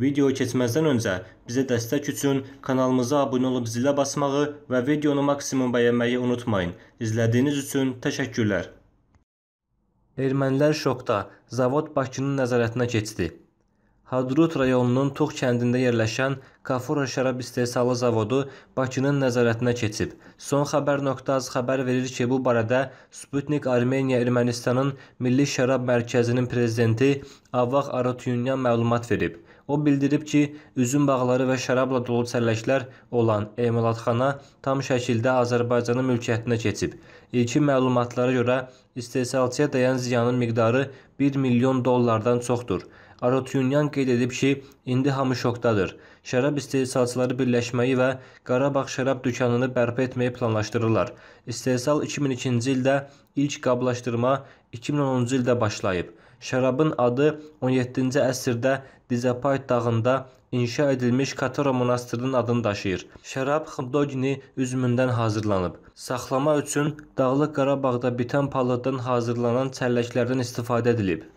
Videoyu keçməzdən öncə bizə dəstək üçün kanalımıza abunə olub zilə basmağı və videonu maksimum bəyənməyi unutmayın. İzlədiyiniz üçün təşəkkürlər. Ermənilər şokda. Zavod Bakının nəzarətinə keçdi. Hadrut rayonunun Tuğ kəndində yerləşən Kafura şərab istehsalı zavodu Bakının nəzarətinə keçib. Son xəbər nöqtəz xəbər verir ki, bu barədə Sputnik Armeniya Ermənistanın Milli Şərab Mərkəzinin prezidenti Avaq Aratyunyan məlumat verib. O bildirib ki, üzüm bağları və şərabla dolu çəlləklər olan emalatxana tam şəkildə Azərbaycanın mülkiyyətinə keçib. İlkin məlumatlara görə istehsalçıya dəyən ziyanın miqdarı 1 milyon dollardan çoxdur. Arotyunyan qeyd edib ki, indi hamı şokdadır. Şərab istehsalçıları birləşməyi və Qarabağ şərab dükanını bərpa etməyi planlaşdırırlar. İstehsal 2002-ci ildə ilk qablaşdırma 2010-cu ildə başlayıb. Şərabın adı 17-ci əsrdə Dizapayt dağında inşa edilmiş Katara monastırının adını daşıyır. Şərab Xmdogini üzümündən hazırlanıb. Saxlama üçün Dağlıq Qarabağda bitən palıddan hazırlanan çəlləklərdən istifadə edilib.